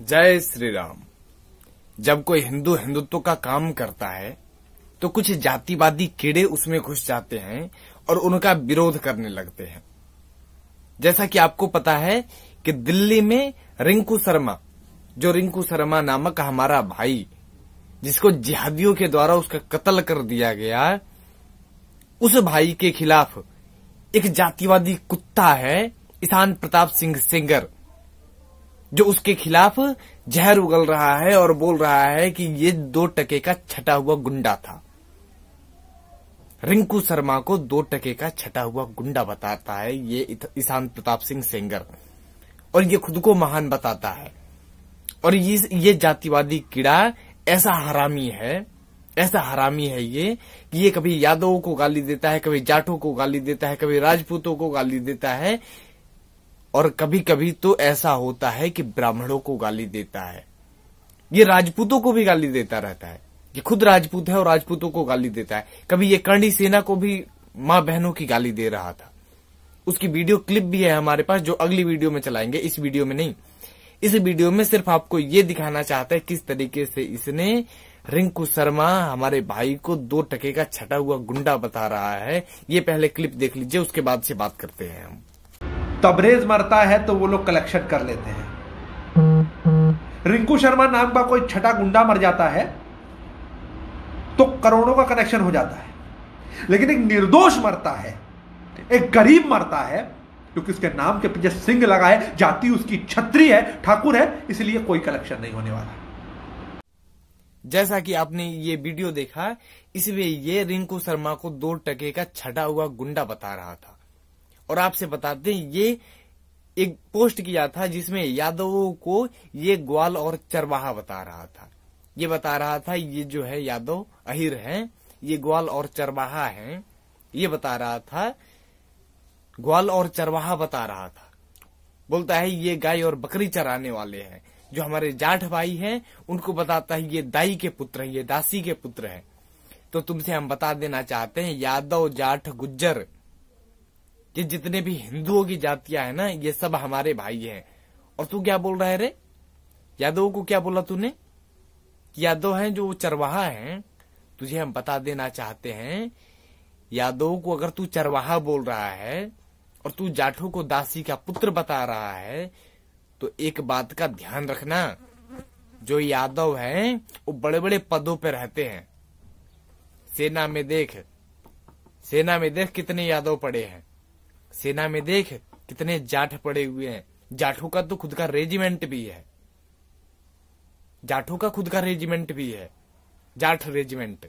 जय श्री राम जब कोई हिंदू हिंदुत्व का काम करता है तो कुछ जातिवादी कीड़े उसमें घुस जाते हैं और उनका विरोध करने लगते हैं जैसा कि आपको पता है कि दिल्ली में रिंकू शर्मा जो रिंकू शर्मा नामक हमारा भाई जिसको जिहादियों के द्वारा उसका कत्ल कर दिया गया उस भाई के खिलाफ एक जातिवादी कुत्ता है ईशान प्रताप सिंह सेंगर जो उसके खिलाफ जहर उगल रहा है और बोल रहा है कि ये दो टके का छटा हुआ गुंडा था रिंकू शर्मा को दो टके का छटा हुआ गुंडा बताता है ये ईशान प्रताप सिंह सेंगर और ये खुद को महान बताता है और ये ये जातिवादी कीड़ा ऐसा हरामी है ऐसा हरामी है ये कि ये कभी यादवों को गाली देता है कभी जाटों को गाली देता है कभी राजपूतों को गाली देता है और कभी कभी तो ऐसा होता है कि ब्राह्मणों को गाली देता है ये राजपूतों को भी गाली देता रहता है ये खुद राजपूत है और राजपूतों को गाली देता है कभी ये कर्णी सेना को भी माँ बहनों की गाली दे रहा था उसकी वीडियो क्लिप भी है हमारे पास जो अगली वीडियो में चलाएंगे इस वीडियो में नहीं इस वीडियो में सिर्फ आपको ये दिखाना चाहता है किस तरीके से इसने रिंकू शर्मा हमारे भाई को दो टके का छटा हुआ गुंडा बता रहा है ये पहले क्लिप देख लीजिए उसके बाद से बात करते हैं हम तबरेज मरता है तो वो लोग कलेक्शन कर लेते हैं रिंकू शर्मा नाम का कोई छठा गुंडा मर जाता है तो करोड़ों का कनेक्शन हो जाता है लेकिन एक निर्दोष मरता है एक गरीब मरता है क्योंकि उसके नाम के पीछे सिंह लगा है जाति उसकी छत्री है ठाकुर है इसलिए कोई कलेक्शन नहीं होने वाला जैसा कि आपने ये वीडियो देखा इसमें ये रिंकू शर्मा को दो टके का छठा हुआ गुंडा बता रहा था और आपसे बताते हैं ये एक पोस्ट किया था जिसमें यादवों को ये ग्वाल और चरवाहा बता रहा था ये बता रहा था ये जो है यादव अहिर हैं ये ग्वाल और चरवाहा हैं ये बता रहा था ग्वाल और चरवाहा बता रहा था बोलता है ये गाय और बकरी चराने वाले हैं जो हमारे जाठ भाई हैं उनको बताता है ये दाई के पुत्र है ये दासी के पुत्र है तो तुमसे हम बता देना चाहते हैं यादव जाठ गुज्जर कि जितने भी हिंदुओं की जातियां हैं ना ये सब हमारे भाई हैं और तू क्या बोल रहा है रे यादवों को क्या बोला तूने यादव हैं जो चरवाहा हैं तुझे हम बता देना चाहते हैं यादवों को अगर तू चरवाहा बोल रहा है और तू जाठों को दासी का पुत्र बता रहा है तो एक बात का ध्यान रखना जो यादव हैं वो बड़े बड़े पदों पर रहते हैं सेना में देख सेना में देख कितने यादव पड़े हैं सेना में देख कितने जाठ पड़े हुए हैं जाठों का तो खुद का रेजिमेंट भी है जाठों का खुद का रेजिमेंट भी है जाठ रेजिमेंट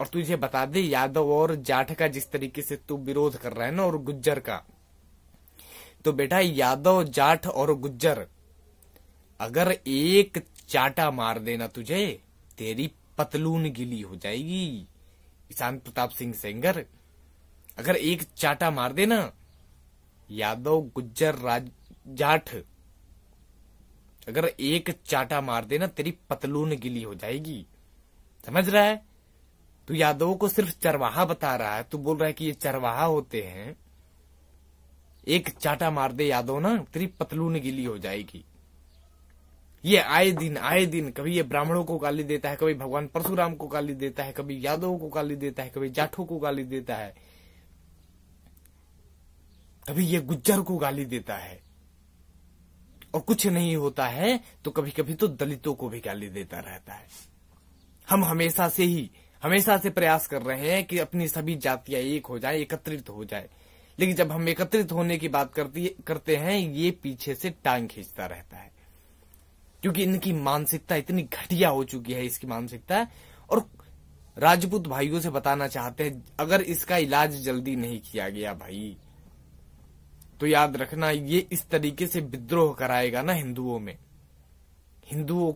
और तुझे बता दे यादव और जाठ का जिस तरीके से तू विरोध कर रहा है ना और गुज्जर का तो बेटा यादव जाठ और गुज्जर अगर एक चाटा मार देना तुझे तेरी पतलून गिली हो जाएगी ईशान प्रताप सिंह सेंगर अगर एक चाटा मार देना यादव गुज्जर राज जाठ अगर एक चाटा मार दे ना तेरी पतलून गिली हो जाएगी समझ रहा है तू यादवों को सिर्फ चरवाहा बता रहा है तू बोल रहा है कि ये चरवाहा होते हैं एक चाटा मार दे यादव ना तेरी पतलून गिली हो जाएगी ये आए दिन आए दिन कभी ये ब्राह्मणों को गाली देता है कभी भगवान परशुराम को गाली देता है कभी यादवों को गाली देता है कभी जाठों को गाली देता है कभी ये गुज्जर को गाली देता है और कुछ नहीं होता है तो कभी कभी तो दलितों को भी गाली देता रहता है हम हमेशा से ही हमेशा से प्रयास कर रहे हैं कि अपनी सभी जातियां एक हो जाए एकत्रित हो जाए लेकिन जब हम एकत्रित होने की बात करती करते हैं ये पीछे से टांग खींचता रहता है क्योंकि इनकी मानसिकता इतनी घटिया हो चुकी है इसकी मानसिकता और राजपूत भाइयों से बताना चाहते हैं अगर इसका इलाज जल्दी नहीं किया गया भाई तो याद रखना ये इस तरीके से विद्रोह कराएगा ना हिंदुओं में हिंदुओं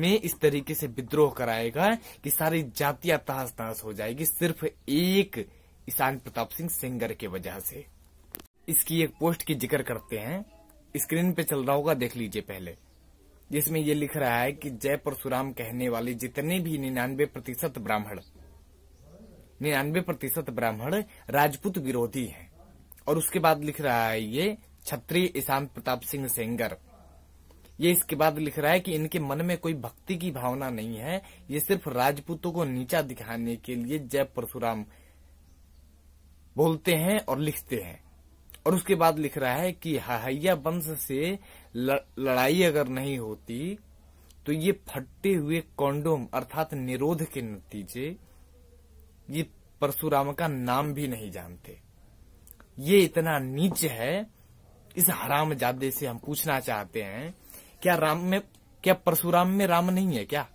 में इस तरीके से विद्रोह कराएगा कि सारी जातियां तहस तहस हो जाएगी सिर्फ एक ईशान प्रताप सिंह सिंगर के वजह से इसकी एक पोस्ट की जिक्र करते हैं स्क्रीन पे चल रहा होगा देख लीजिए पहले जिसमें ये लिख रहा है कि जय परशुराम कहने वाले जितने भी निन्यानवे प्रतिशत ब्राह्मण निन्यानवे प्रतिशत ब्राह्मण राजपूत विरोधी हैं और उसके बाद लिख रहा है ये छत्री ईशान प्रताप सिंह सेंगर ये इसके बाद लिख रहा है कि इनके मन में कोई भक्ति की भावना नहीं है ये सिर्फ राजपूतों को नीचा दिखाने के लिए जय परशुराम बोलते हैं और लिखते हैं और उसके बाद लिख रहा है कि हहैया वंश से लड़ाई अगर नहीं होती तो ये फटे हुए कॉन्डोम अर्थात निरोध के नतीजे ये परशुराम का नाम भी नहीं जानते ये इतना नीच है इस हराम जादे से हम पूछना चाहते हैं क्या राम में क्या परशुराम में राम नहीं है क्या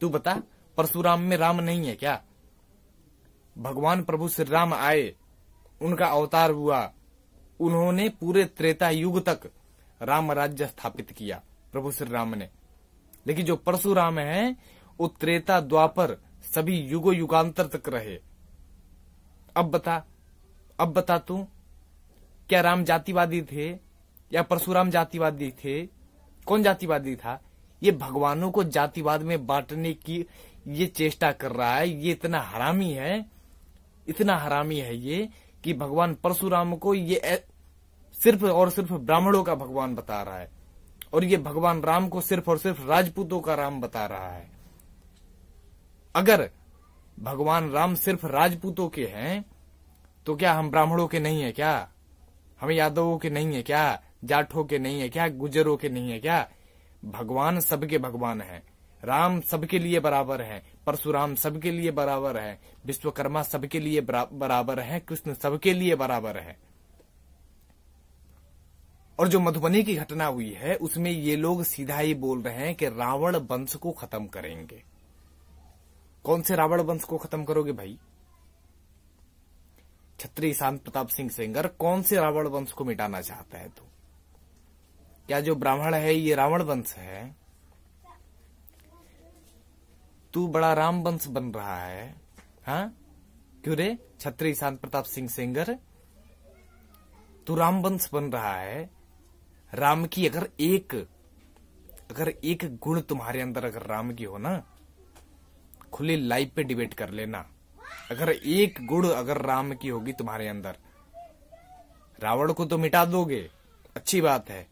तू बता परशुराम में राम नहीं है क्या भगवान प्रभु श्री राम आए उनका अवतार हुआ उन्होंने पूरे त्रेता युग तक राम राज्य स्थापित किया प्रभु श्री राम ने लेकिन जो परशुराम है वो त्रेता द्वापर सभी युगो युगांतर तक रहे अब बता अब बता तू क्या राम जातिवादी थे या परशुराम जातिवादी थे कौन जातिवादी था ये भगवानों को जातिवाद में बांटने की ये चेष्टा कर रहा है ये इतना हरामी है इतना हरामी है ये कि भगवान परशुराम को ये सिर्फ और सिर्फ ब्राह्मणों का भगवान बता रहा है और ये भगवान राम को सिर्फ और सिर्फ राजपूतों का राम बता रहा है अगर भगवान राम सिर्फ राजपूतों के हैं तो क्या हम ब्राह्मणों के नहीं है क्या हम यादवों के नहीं है क्या जाठों के नहीं है क्या गुजरों के नहीं है क्या भगवान सबके भगवान है राम सबके लिए बराबर है परशुराम सबके लिए बराबर है विश्वकर्मा सबके लिए बराबर है कृष्ण सबके लिए बराबर है और जो मधुबनी की घटना हुई है उसमें ये लोग सीधा ही बोल रहे हैं कि रावण वंश को खत्म करेंगे कौन से रावण वंश को खत्म करोगे भाई छत्री शांत प्रताप सिंह सेंगर कौन से रावण वंश को मिटाना चाहता है तू क्या जो ब्राह्मण है ये रावण वंश है तू बड़ा राम वंश बन रहा है हा? क्यों रे छत्री शांत प्रताप सिंह सेंगर तू राम वंश बन रहा है राम की अगर एक अगर एक गुण तुम्हारे अंदर अगर राम की हो ना खुले लाइव पे डिबेट कर लेना अगर एक गुड़ अगर राम की होगी तुम्हारे अंदर रावण को तो मिटा दोगे अच्छी बात है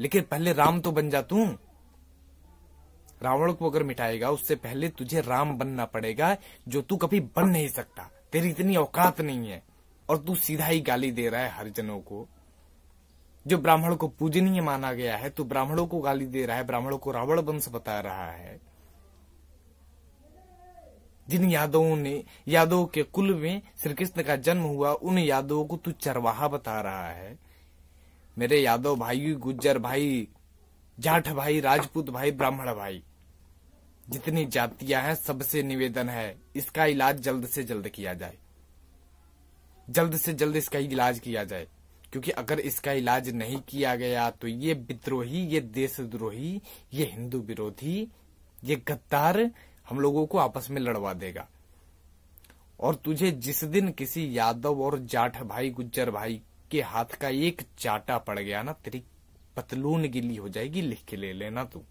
लेकिन पहले राम तो बन जा तू रावण को अगर मिटाएगा उससे पहले तुझे राम बनना पड़ेगा जो तू कभी बन नहीं सकता तेरी इतनी औकात नहीं है और तू सीधा ही गाली दे रहा है हरिजनों को जो ब्राह्मण को पूजनीय माना गया है तो ब्राह्मणों को गाली दे रहा है ब्राह्मणों को रावण वंश बता रहा है जिन यादवों ने यादव के कुल में श्री कृष्ण का जन्म हुआ उन यादवों को तू चरवाहा बता रहा है मेरे यादव भाई गुज्जर भाई जाठ भाई राजपूत भाई ब्राह्मण भाई जितनी जातियां हैं सबसे निवेदन है इसका इलाज जल्द से जल्द किया जाए जल्द से जल्द इसका इलाज किया जाए क्योंकि अगर इसका इलाज नहीं किया गया तो ये विद्रोही ये देशद्रोही ये हिंदू विरोधी ये गद्दार हम लोगों को आपस में लड़वा देगा और तुझे जिस दिन किसी यादव और जाठ भाई गुज्जर भाई के हाथ का एक चाटा पड़ गया ना तेरी पतलून गिली हो जाएगी लिख के ले लेना तू